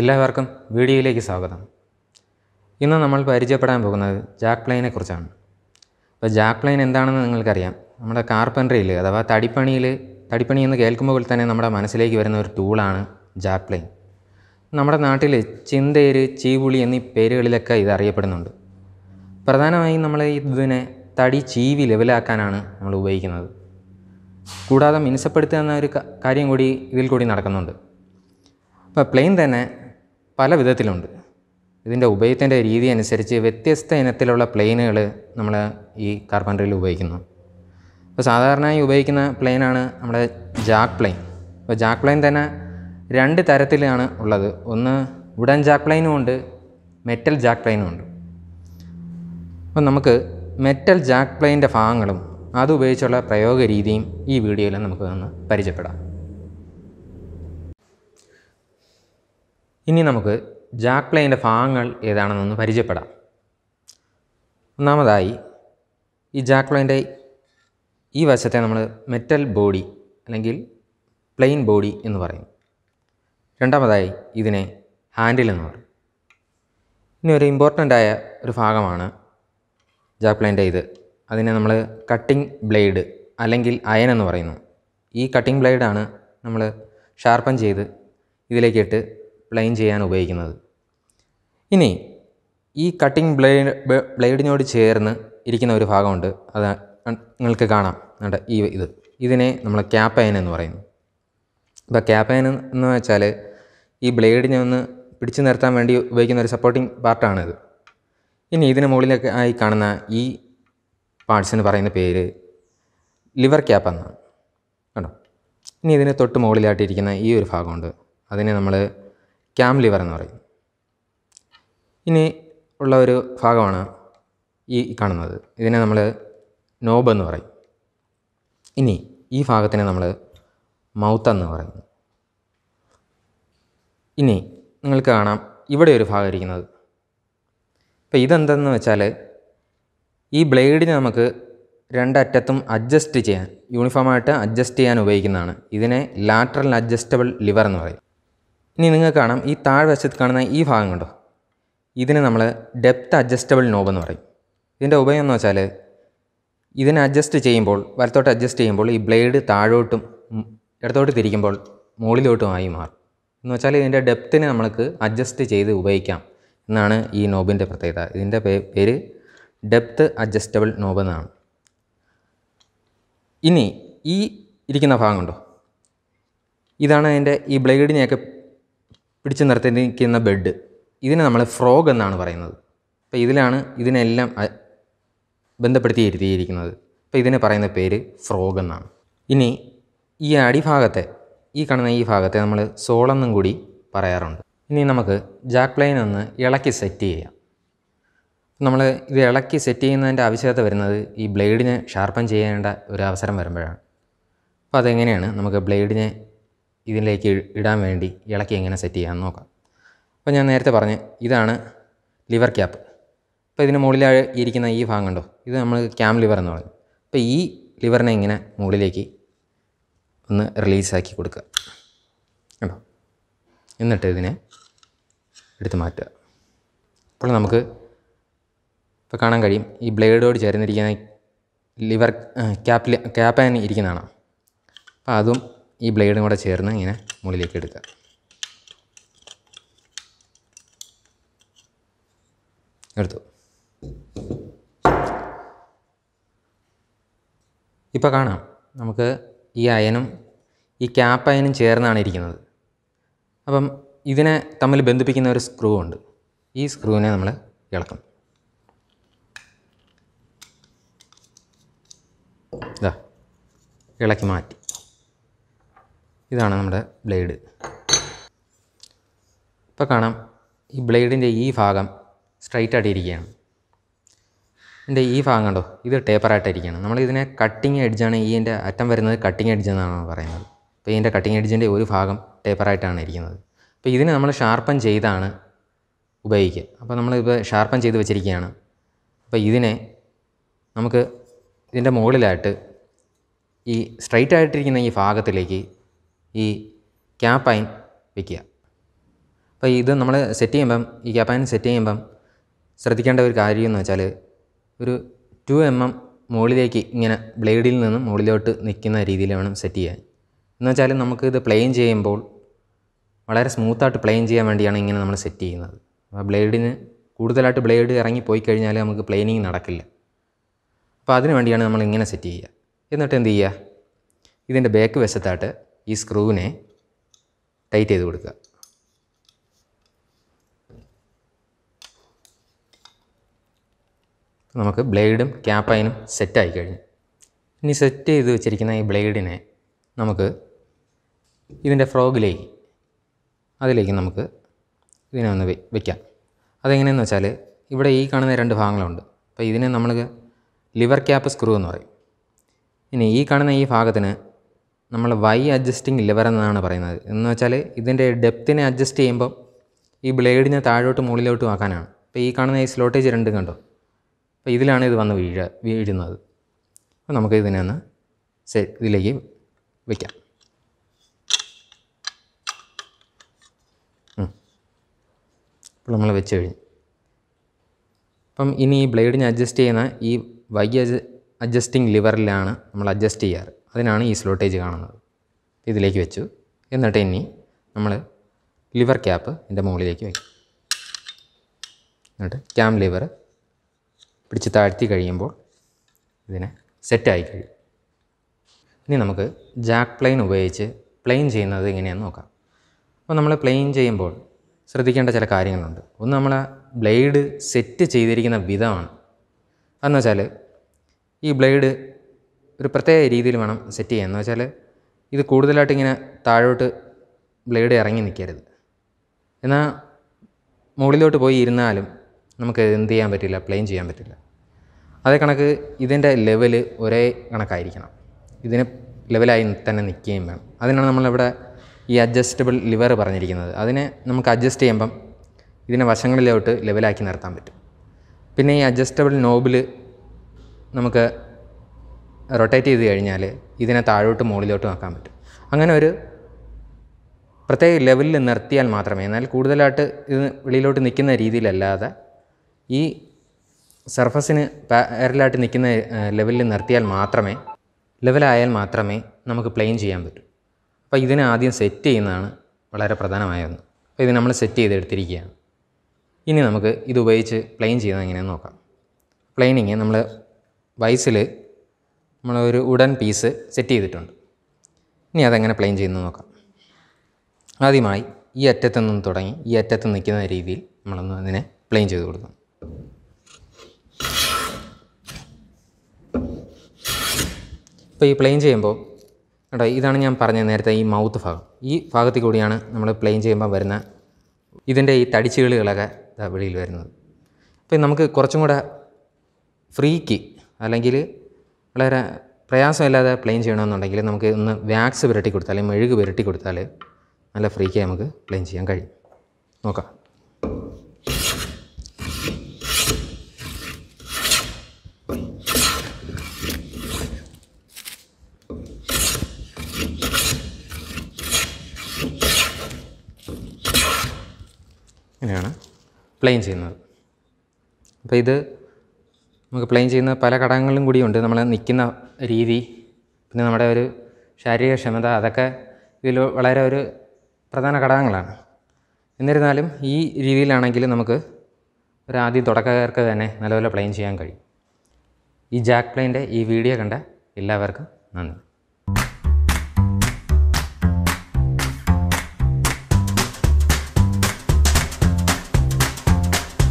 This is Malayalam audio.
എല്ലാവർക്കും വീഡിയോയിലേക്ക് സ്വാഗതം ഇന്ന് നമ്മൾ പരിചയപ്പെടാൻ പോകുന്നത് ജാക്ക് പ്ലെയിനെ കുറിച്ചാണ് അപ്പോൾ ജാക്ക് പ്ലെയിൻ എന്താണെന്ന് നിങ്ങൾക്കറിയാം നമ്മുടെ കാർപ്പൻട്രിയിൽ അഥവാ തടിപ്പണിയിൽ തടിപ്പണി എന്ന് കേൾക്കുമ്പോൾ തന്നെ നമ്മുടെ മനസ്സിലേക്ക് വരുന്ന ഒരു ടൂളാണ് ജാക്ക് പ്ലെയിൻ നമ്മുടെ നാട്ടിൽ ചിന്തേര് ചീവുളി എന്നീ പേരുകളിലൊക്കെ ഇത് അറിയപ്പെടുന്നുണ്ട് പ്രധാനമായും നമ്മൾ ഇതിനെ തടി ചീവി ലെവലാക്കാനാണ് നമ്മൾ ഉപയോഗിക്കുന്നത് കൂടാതെ മിനുസപ്പെടുത്തുന്ന എന്ന ഒരു കാര്യം കൂടി ഇതിൽ കൂടി നടക്കുന്നുണ്ട് അപ്പോൾ പ്ലെയിൻ തന്നെ പല വിധത്തിലുണ്ട് ഇതിൻ്റെ ഉപയോഗത്തിൻ്റെ രീതി അനുസരിച്ച് വ്യത്യസ്ത ഇനത്തിലുള്ള പ്ലെയിനുകൾ നമ്മൾ ഈ കാർപ്പൻട്രിയിൽ ഉപയോഗിക്കുന്നു ഇപ്പോൾ സാധാരണയായി ഉപയോഗിക്കുന്ന പ്ലെയിനാണ് നമ്മുടെ ജാക്ക് പ്ലെയിൻ അപ്പോൾ ജാക്ക് പ്ലെയിൻ തന്നെ രണ്ട് തരത്തിലാണ് ഉള്ളത് ഒന്ന് വുഡൻ ജാക്ക് പ്ലെയിനും ഉണ്ട് മെറ്റൽ ജാക്ക് പ്ലെയിനും ഉണ്ട് അപ്പോൾ നമുക്ക് മെറ്റൽ ജാക്ക് പ്ലെയിൻ്റെ ഭാഗങ്ങളും അതുപയോഗിച്ചുള്ള പ്രയോഗ രീതിയും ഈ വീഡിയോയിൽ നമുക്ക് ഒന്ന് പരിചയപ്പെടാം ഇനി നമുക്ക് ജാക്ക് ഭാഗങ്ങൾ ഏതാണെന്നൊന്ന് പരിചയപ്പെടാം ഒന്നാമതായി ഈ ജാക്ക് ഈ വശത്തെ നമ്മൾ മെറ്റൽ ബോഡി അല്ലെങ്കിൽ പ്ലെയിൻ ബോഡി എന്ന് പറയും രണ്ടാമതായി ഇതിനെ ഹാൻഡിൽ എന്ന് പറയും ഇനി ഒരു ഇമ്പോർട്ടൻ്റ് ആയ ഒരു ഭാഗമാണ് ജാക്പ്ലൈൻ്റെ ഇത് അതിനെ നമ്മൾ കട്ടിംഗ് ബ്ലേഡ് അല്ലെങ്കിൽ അയൻ എന്ന് പറയുന്നു ഈ കട്ടിംഗ് ബ്ലേഡാണ് നമ്മൾ ഷാർപ്പൻ ചെയ്ത് ഇതിലേക്കിട്ട് പ്ലെയിൻ ചെയ്യാൻ ഉപയോഗിക്കുന്നത് ഇനി ഈ കട്ടിംഗ് ബ്ലേഡ് ബ്ലേഡിനോട് ചേർന്ന് ഇരിക്കുന്ന ഒരു ഭാഗമുണ്ട് അത് നിങ്ങൾക്ക് കാണാം വേണ്ട ഈ ഇത് ഇതിനെ നമ്മൾ ക്യാപ്പൈൻ എന്ന് പറയുന്നു ഇപ്പോൾ ക്യാപ്പൈൻ എന്ന് വെച്ചാൽ ഈ ബ്ലേഡിനെ ഒന്ന് പിടിച്ചു നിർത്താൻ വേണ്ടി ഉപയോഗിക്കുന്ന ഒരു സപ്പോർട്ടിംഗ് പാർട്ടാണിത് ഇനി ഇതിന് മുകളിലൊക്കെ ആയി കാണുന്ന ഈ പാർട്സിന് പറയുന്ന പേര് ലിവർ ക്യാപ്പ് എന്നാണ് കണ്ടോ ഇനി ഇതിന് തൊട്ട് മുകളിലായിട്ടിരിക്കുന്ന ഈ ഒരു ഭാഗമുണ്ട് അതിനെ നമ്മൾ ക്യാം ലിവർ എന്ന് പറയും ഇനി ഉള്ള ഒരു ഭാഗമാണ് ഈ കാണുന്നത് ഇതിനെ നമ്മൾ നോബ് എന്ന് പറയും ഇനി ഈ ഭാഗത്തിനെ നമ്മൾ മൗത്ത് എന്ന് പറയുന്നു ഇനി നിങ്ങൾക്ക് കാണാം ഇവിടെ ഒരു ഭാഗം ഇരിക്കുന്നത് അപ്പോൾ ഇതെന്തെന്ന് വെച്ചാൽ ഈ ബ്ലേഡിനെ നമുക്ക് രണ്ടറ്റത്തും അഡ്ജസ്റ്റ് ചെയ്യാൻ യൂണിഫോമായിട്ട് അഡ്ജസ്റ്റ് ചെയ്യാൻ ഉപയോഗിക്കുന്നതാണ് ഇതിനെ ലാറ്ററൽ അഡ്ജസ്റ്റബിൾ ലിവർ എന്ന് പറയും ഇനി നിങ്ങൾക്ക് കാണാം ഈ താഴ്വശത്ത് കാണുന്ന ഈ ഭാഗം കണ്ടോ ഇതിനെ നമ്മൾ ഡെപ്ത്ത് അഡ്ജസ്റ്റബിൾ നോബ് എന്ന് പറയും ഇതിൻ്റെ ഉപയോഗം എന്ന് വെച്ചാൽ ഇതിനെ അഡ്ജസ്റ്റ് ചെയ്യുമ്പോൾ വലത്തോട്ട് അഡ്ജസ്റ്റ് ചെയ്യുമ്പോൾ ഈ ബ്ലേഡ് താഴോട്ടും ഇടത്തോട്ട് തിരിക്കുമ്പോൾ മുകളിലോട്ടും ആയി മാറും എന്ന് വെച്ചാൽ ഇതിൻ്റെ ഡെപ്തിനെ നമ്മൾക്ക് അഡ്ജസ്റ്റ് ചെയ്ത് ഉപയോഗിക്കാം എന്നാണ് ഈ നോബിൻ്റെ പ്രത്യേകത ഇതിൻ്റെ പേര് ഡെപ്ത്ത് അഡ്ജസ്റ്റബിൾ നോബ് എന്നാണ് ഇനി ഈ ഇരിക്കുന്ന ഭാഗം കണ്ടോ ഇതാണ് അതിൻ്റെ ഈ ബ്ലേഡിനെയൊക്കെ പിടിച്ചു നിർത്തിയിരിക്കുന്ന ബെഡ് ഇതിനെ നമ്മൾ ഫ്രോഗ് എന്നാണ് പറയുന്നത് അപ്പോൾ ഇതിലാണ് ഇതിനെല്ലാം ബന്ധപ്പെടുത്തി എഴുതിയിരിക്കുന്നത് അപ്പോൾ ഇതിനെ പറയുന്ന പേര് ഫ്രോഗ് എന്നാണ് ഇനി ഈ അടിഭാഗത്തെ ഈ കാണുന്ന ഈ ഭാഗത്തെ നമ്മൾ സോളെന്നും കൂടി പറയാറുണ്ട് ഇനി നമുക്ക് ജാക്ക് പ്ലെയിൻ ഒന്ന് ഇളക്കി സെറ്റ് ചെയ്യാം നമ്മൾ ഇത് ഇളക്കി സെറ്റ് ചെയ്യുന്നതിൻ്റെ ആവശ്യകത വരുന്നത് ഈ ബ്ലേഡിനെ ഷാർപ്പൻ ചെയ്യേണ്ട ഒരു അവസരം വരുമ്പോഴാണ് അപ്പോൾ അതെങ്ങനെയാണ് നമുക്ക് ബ്ലേഡിനെ ഇതിലേക്ക് ഇടാൻ വേണ്ടി ഇളക്കി എങ്ങനെ സെറ്റ് ചെയ്യാമെന്ന് നോക്കാം അപ്പോൾ ഞാൻ നേരത്തെ പറഞ്ഞ് ഇതാണ് ലിവർ ക്യാപ്പ് അപ്പോൾ ഇതിന് മുകളിലായി ഇരിക്കുന്ന ഈ ഭാഗം ഉണ്ടോ ഇത് നമ്മൾ ക്യാം ലിവർ എന്ന് പറയും അപ്പോൾ ഈ ലിവറിനെ ഇങ്ങനെ മുകളിലേക്ക് ഒന്ന് റിലീസാക്കി കൊടുക്കുക കേട്ടോ എന്നിട്ട് ഇതിനെ എടുത്ത് മാറ്റുക അപ്പോൾ നമുക്ക് ഇപ്പോൾ കാണാൻ കഴിയും ഈ ബ്ലേഡോട് ചേർന്നിരിക്കുന്ന ലിവർ ക്യാപ്പിൽ ക്യാപ്പാൻ ഇരിക്കുന്നതാണ് അപ്പോൾ അതും ഈ ബ്ലേഡും കൂടെ ചേർന്ന് ഇങ്ങനെ മുകളിലേക്ക് എടുക്കുക എടുത്തു ഇപ്പോൾ കാണാം നമുക്ക് ഈ അയനും ഈ ക്യാപ്പ് അയനും ചേർന്നാണ് ഇരിക്കുന്നത് അപ്പം ഇതിനെ തമ്മിൽ ബന്ധിപ്പിക്കുന്ന ഒരു സ്ക്രൂ ഉണ്ട് ഈ സ്ക്രൂവിനെ നമ്മൾ ഇളക്കും ഇതാ ഇളക്കി മാറ്റി ഇതാണ് നമ്മുടെ ബ്ലേഡ് ഇപ്പോൾ കാണാം ഈ ബ്ലേഡിൻ്റെ ഈ ഭാഗം സ്ട്രൈറ്റ് ആയിട്ടിരിക്കുകയാണ് എൻ്റെ ഈ ഭാഗം കണ്ടോ ഇത് ടേപ്പറായിട്ടിരിക്കുകയാണ് നമ്മൾ ഇതിനെ കട്ടിങ് എഡ്ജാണ് ഈ എൻ്റെ അറ്റം വരുന്നത് കട്ടിങ് എഡ്ജ് എന്നാണ് പറയുന്നത് അപ്പോൾ എൻ്റെ കട്ടിങ് എഡ്ജിൻ്റെ ഒരു ഭാഗം ടേപ്പറായിട്ടാണ് ഇരിക്കുന്നത് അപ്പോൾ ഇതിനെ നമ്മൾ ഷാർപ്പൻ ചെയ്താണ് ഉപയോഗിക്കുക അപ്പോൾ നമ്മളിപ്പോൾ ഷാർപ്പൻ ചെയ്ത് വെച്ചിരിക്കുകയാണ് അപ്പോൾ ഇതിനെ നമുക്ക് ഇതിൻ്റെ മുകളിലായിട്ട് ഈ സ്ട്രൈറ്റ് ആയിട്ടിരിക്കുന്ന ഈ ഭാഗത്തിലേക്ക് ഈ ക്യാപ്പൈൻ വയ്ക്കുക അപ്പോൾ ഇത് നമ്മൾ സെറ്റ് ചെയ്യുമ്പം ഈ ക്യാപ്പൈൻ സെറ്റ് ചെയ്യുമ്പം ശ്രദ്ധിക്കേണ്ട ഒരു കാര്യം എന്ന് വെച്ചാൽ ഒരു ടു എം എം മുകളിലേക്ക് ഇങ്ങനെ ബ്ലേഡിൽ നിന്നും മുകളിലോട്ട് നിൽക്കുന്ന രീതിയിൽ വേണം സെറ്റ് ചെയ്യാൻ എന്ന് വെച്ചാൽ നമുക്ക് ഇത് പ്ലെയിൻ ചെയ്യുമ്പോൾ വളരെ സ്മൂത്തായിട്ട് പ്ലെയിൻ ചെയ്യാൻ വേണ്ടിയാണ് ഇങ്ങനെ നമ്മൾ സെറ്റ് ചെയ്യുന്നത് അപ്പോൾ ബ്ലേഡിന് കൂടുതലായിട്ട് ബ്ലേഡ് ഇറങ്ങി പോയി കഴിഞ്ഞാൽ നമുക്ക് പ്ലെയിനിങ് നടക്കില്ല അപ്പോൾ അതിന് വേണ്ടിയാണ് നമ്മൾ ഇങ്ങനെ സെറ്റ് ചെയ്യുക എന്നിട്ട് എന്ത് ചെയ്യുക ഇതിൻ്റെ ബാക്ക് വശത്തായിട്ട് ഈ സ്ക്രൂവിനെ ടൈറ്റ് ചെയ്ത് കൊടുക്കുക നമുക്ക് ബ്ലേഡും ക്യാപ്പൈനും സെറ്റായി കഴിഞ്ഞു ഇനി സെറ്റ് ചെയ്ത് വെച്ചിരിക്കുന്ന ഈ ബ്ലേഡിനെ നമുക്ക് ഇതിൻ്റെ ഫ്രോഗിലേക്ക് അതിലേക്ക് നമുക്ക് ഇതിനെ ഒന്ന് വയ്ക്കാം അതെങ്ങനെയെന്ന് വെച്ചാൽ ഇവിടെ ഈ കാണുന്ന രണ്ട് ഭാഗങ്ങളുണ്ട് അപ്പോൾ ഇതിനെ നമ്മൾ ലിവർ ക്യാപ്പ് സ്ക്രൂ എന്ന് പറയും ഇനി ഈ കാണുന്ന ഈ ഭാഗത്തിന് നമ്മൾ വൈ അഡ്ജസ്റ്റിംഗ് ലിവർ എന്നാണ് പറയുന്നത് എന്ന് വെച്ചാൽ ഇതിൻ്റെ ഡെപ്തിനെ അഡ്ജസ്റ്റ് ചെയ്യുമ്പോൾ ഈ ബ്ലേഡിനെ താഴോട്ടും മുകളിലോട്ടും ആക്കാനാണ് അപ്പോൾ ഈ കാണുന്ന ഈ സ്ലോട്ടേജ് രണ്ടും കണ്ടോ അപ്പോൾ ഇതിലാണ് ഇത് വന്ന് വീഴ വീഴുന്നത് അപ്പോൾ നമുക്ക് ഇതിനെ ഒന്ന് ഇതിലേക്ക് വയ്ക്കാം അപ്പോൾ നമ്മൾ വെച്ച് കഴിഞ്ഞു അപ്പം ഇനി ഈ ബ്ലേഡിനെ അഡ്ജസ്റ്റ് ചെയ്യുന്ന ഈ വൈ അഡ്ജസ്റ്റിംഗ് ലിവറിലാണ് നമ്മൾ അഡ്ജസ്റ്റ് ചെയ്യാറ് അതിനാണ് ഈ സ്ലോട്ടേജ് കാണുന്നത് ഇതിലേക്ക് വെച്ചു എന്നിട്ട് ഇനി നമ്മൾ ലിവർ ക്യാപ്പ് ഇതിൻ്റെ മുകളിലേക്ക് വയ്ക്കും എന്നിട്ട് ക്യാം ലിവർ പിടിച്ച് താഴ്ത്തി കഴിയുമ്പോൾ ഇതിനെ സെറ്റായി കഴിയും ഇനി നമുക്ക് ജാക്ക് പ്ലെയിൻ ഉപയോഗിച്ച് പ്ലെയിൻ ചെയ്യുന്നത് എങ്ങനെയാണെന്ന് നോക്കാം അപ്പോൾ നമ്മൾ പ്ലെയിൻ ചെയ്യുമ്പോൾ ശ്രദ്ധിക്കേണ്ട ചില കാര്യങ്ങളുണ്ട് ഒന്ന് നമ്മൾ ബ്ലേഡ് സെറ്റ് ചെയ്തിരിക്കുന്ന വിധമാണ് എന്നു വെച്ചാൽ ഈ ബ്ലേഡ് ഒരു പ്രത്യേക രീതിയിൽ വേണം സെറ്റ് ചെയ്യാൻ എന്ന് വെച്ചാൽ ഇത് കൂടുതലായിട്ട് ഇങ്ങനെ താഴോട്ട് ബ്ലേഡ് ഇറങ്ങി നിൽക്കരുത് എന്നാൽ മുകളിലോട്ട് പോയി ഇരുന്നാലും നമുക്ക് എന്ത് ചെയ്യാൻ പറ്റില്ല പ്ലെയിൻ ചെയ്യാൻ പറ്റില്ല അതേ കണക്ക് ഇതിൻ്റെ ലെവൽ ഒരേ കണക്കായിരിക്കണം ഇതിന് ലെവലായി തന്നെ നിൽക്കുകയും വേണം അതിനാണ് നമ്മളിവിടെ ഈ അഡ്ജസ്റ്റബിൾ ലിവർ പറഞ്ഞിരിക്കുന്നത് അതിനെ നമുക്ക് അഡ്ജസ്റ്റ് ചെയ്യുമ്പം ഇതിനെ വശങ്ങളിലോട്ട് ലെവലാക്കി നിർത്താൻ പറ്റും പിന്നെ ഈ അഡ്ജസ്റ്റബിൾ നോബിൽ നമുക്ക് റൊട്ടേറ്റ് ചെയ്ത് കഴിഞ്ഞാൽ ഇതിനെ താഴോട്ട് മുകളിലോട്ട് നോക്കാൻ പറ്റും അങ്ങനെ ഒരു പ്രത്യേക ലെവലിൽ നിർത്തിയാൽ മാത്രമേ എന്നാൽ കൂടുതലായിട്ട് ഇത് വെളിയിലോട്ട് നിൽക്കുന്ന രീതിയിലല്ലാതെ ഈ സർഫസിന് പാരലായിട്ട് നിൽക്കുന്ന ലെവലിൽ നിർത്തിയാൽ മാത്രമേ ലെവലായാൽ മാത്രമേ നമുക്ക് പ്ലെയിൻ ചെയ്യാൻ പറ്റൂ അപ്പോൾ ഇതിനെ ആദ്യം സെറ്റ് ചെയ്യുന്നതാണ് വളരെ പ്രധാനമായ ഒന്ന് അപ്പോൾ ഇത് നമ്മൾ സെറ്റ് ചെയ്തെടുത്തിരിക്കുകയാണ് ഇനി നമുക്ക് ഇത് ഉപയോഗിച്ച് പ്ലെയിൻ ചെയ്യുന്നത് എങ്ങനെയാണെന്ന് നോക്കാം പ്ലെയിനിങ് നമ്മൾ വൈസിൽ നമ്മൾ ഒരു ഉടൻ പീസ് സെറ്റ് ചെയ്തിട്ടുണ്ട് ഇനി അതെങ്ങനെ പ്ലെയിൻ ചെയ്യുന്നു നോക്കാം ആദ്യമായി ഈ അറ്റത്ത് നിന്ന് തുടങ്ങി ഈ അറ്റത്ത് നിൽക്കുന്ന രീതിയിൽ നമ്മളൊന്ന് അതിനെ പ്ലെയിൻ ചെയ്ത് കൊടുക്കും ഇപ്പോൾ ഈ പ്ലെയിൻ ചെയ്യുമ്പോൾ കേട്ടോ ഇതാണ് ഞാൻ പറഞ്ഞ നേരത്തെ ഈ മൗത്ത് ഭാഗം ഈ ഭാഗത്തിൽ കൂടിയാണ് നമ്മൾ പ്ലെയിൻ ചെയ്യുമ്പോൾ വരുന്ന ഇതിൻ്റെ ഈ തടിച്ചുകളികളൊക്കെ വെളിയിൽ വരുന്നത് അപ്പോൾ നമുക്ക് കുറച്ചും കൂടെ ഫ്രീക്ക് അല്ലെങ്കിൽ വളരെ പ്രയാസമില്ലാതെ പ്ലെയിൻ ചെയ്യണമെന്നുണ്ടെങ്കിൽ നമുക്ക് ഒന്ന് വാക്സ് പുരട്ടി കൊടുത്താൽ മെഴുക് പുരട്ടി കൊടുത്താൽ നല്ല ഫ്രീക്ക് നമുക്ക് പ്ലെയിൻ ചെയ്യാൻ കഴിയും നോക്കാം ഇങ്ങനെയാണ് പ്ലെയിൻ ചെയ്യുന്നത് അപ്പോൾ ഇത് നമുക്ക് പ്ലെയിൻ ചെയ്യുന്ന പല ഘടകങ്ങളും കൂടിയുണ്ട് നമ്മൾ നിൽക്കുന്ന രീതി പിന്നെ നമ്മുടെ ഒരു ശാരീരികക്ഷമത അതൊക്കെ ഇതിൽ വളരെ ഒരു പ്രധാന ഘടകങ്ങളാണ് എന്നിരുന്നാലും ഈ രീതിയിലാണെങ്കിൽ നമുക്ക് ഒരു ആദ്യം തുടക്കക്കാർക്ക് തന്നെ നല്ലപോലെ പ്ലെയിൻ ചെയ്യാൻ കഴിയും ഈ ജാക്ക് പ്ലെയിൻ്റെ ഈ വീഡിയോ കണ്ട എല്ലാവർക്കും നന്ദി